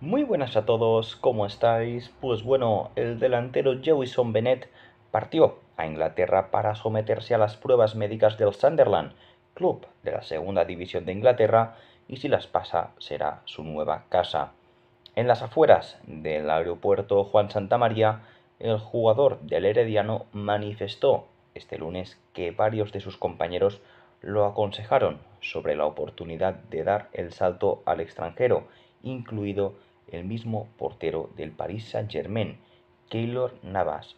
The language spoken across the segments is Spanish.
Muy buenas a todos, ¿cómo estáis? Pues bueno, el delantero Jewison Bennett partió a Inglaterra para someterse a las pruebas médicas del Sunderland, club de la segunda división de Inglaterra, y si las pasa será su nueva casa. En las afueras del aeropuerto Juan Santa María, el jugador del Herediano manifestó este lunes que varios de sus compañeros lo aconsejaron sobre la oportunidad de dar el salto al extranjero, incluido el mismo portero del Paris Saint-Germain, Keylor Navas.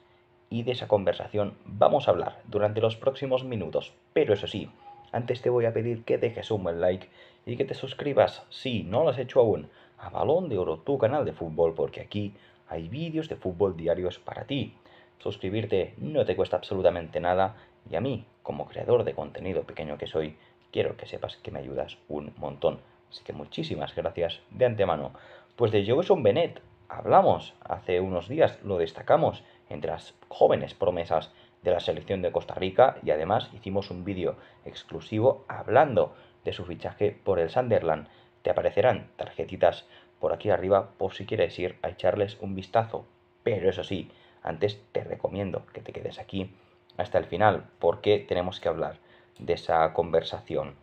Y de esa conversación vamos a hablar durante los próximos minutos. Pero eso sí, antes te voy a pedir que dejes un buen like y que te suscribas, si no lo has hecho aún, a Balón de Oro, tu canal de fútbol, porque aquí hay vídeos de fútbol diarios para ti. Suscribirte no te cuesta absolutamente nada y a mí, como creador de contenido pequeño que soy, quiero que sepas que me ayudas un montón. Así que muchísimas gracias de antemano. Pues de Jefferson Bennett hablamos hace unos días, lo destacamos entre las jóvenes promesas de la selección de Costa Rica y además hicimos un vídeo exclusivo hablando de su fichaje por el Sunderland. Te aparecerán tarjetitas por aquí arriba por si quieres ir a echarles un vistazo. Pero eso sí, antes te recomiendo que te quedes aquí hasta el final porque tenemos que hablar de esa conversación.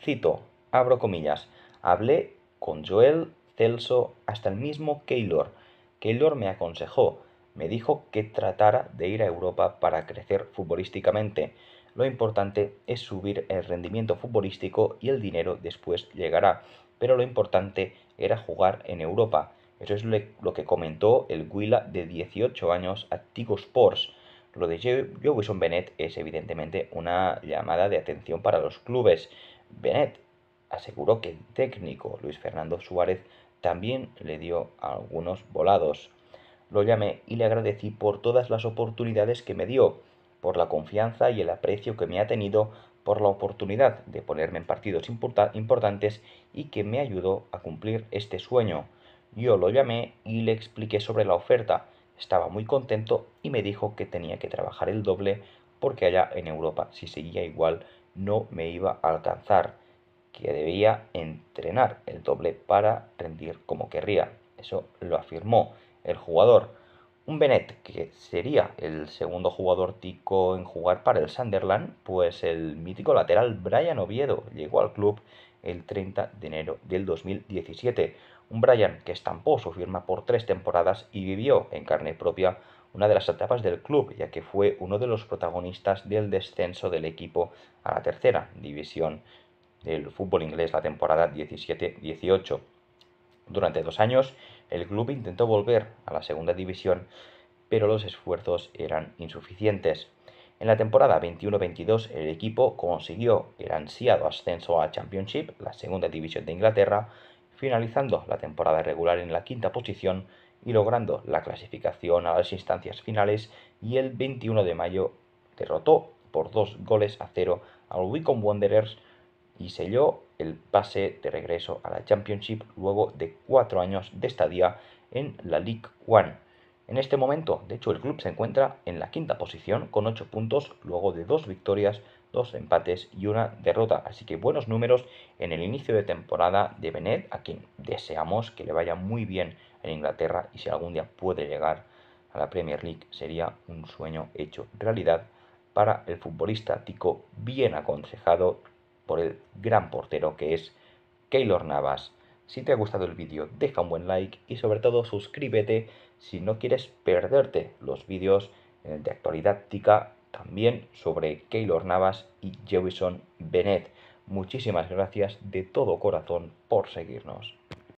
Cito, abro comillas, hablé con Joel, Celso, hasta el mismo Keylor. Keylor me aconsejó, me dijo que tratara de ir a Europa para crecer futbolísticamente. Lo importante es subir el rendimiento futbolístico y el dinero después llegará, pero lo importante era jugar en Europa. Eso es lo que comentó el Willa de 18 años a Tigo Sports. Lo de Wilson Bennett es evidentemente una llamada de atención para los clubes. Bennett aseguró que el técnico Luis Fernando Suárez también le dio algunos volados. Lo llamé y le agradecí por todas las oportunidades que me dio, por la confianza y el aprecio que me ha tenido, por la oportunidad de ponerme en partidos importantes y que me ayudó a cumplir este sueño. Yo lo llamé y le expliqué sobre la oferta. Estaba muy contento y me dijo que tenía que trabajar el doble porque allá en Europa, si seguía igual, no me iba a alcanzar que debía entrenar el doble para rendir como querría. Eso lo afirmó el jugador. Un Bennett, que sería el segundo jugador tico en jugar para el Sunderland, pues el mítico lateral Brian Oviedo llegó al club el 30 de enero del 2017. Un Brian que estampó su firma por tres temporadas y vivió en carne propia una de las etapas del club, ya que fue uno de los protagonistas del descenso del equipo a la tercera división del fútbol inglés la temporada 17-18. Durante dos años, el club intentó volver a la segunda división, pero los esfuerzos eran insuficientes. En la temporada 21-22 el equipo consiguió el ansiado ascenso a Championship, la segunda división de Inglaterra, finalizando la temporada regular en la quinta posición y logrando la clasificación a las instancias finales y el 21 de mayo derrotó por dos goles a cero al Wycombe Wanderers y selló el pase de regreso a la Championship luego de cuatro años de estadía en la League One. En este momento, de hecho, el club se encuentra en la quinta posición con ocho puntos luego de dos victorias, dos empates y una derrota. Así que buenos números en el inicio de temporada de Benet, a quien deseamos que le vaya muy bien en Inglaterra y si algún día puede llegar a la Premier League sería un sueño hecho realidad para el futbolista tico bien aconsejado por el gran portero que es Keylor Navas. Si te ha gustado el vídeo, deja un buen like y sobre todo suscríbete si no quieres perderte los vídeos eh, de actualidad tica también sobre Keylor Navas y Jewison Bennett. Muchísimas gracias de todo corazón por seguirnos.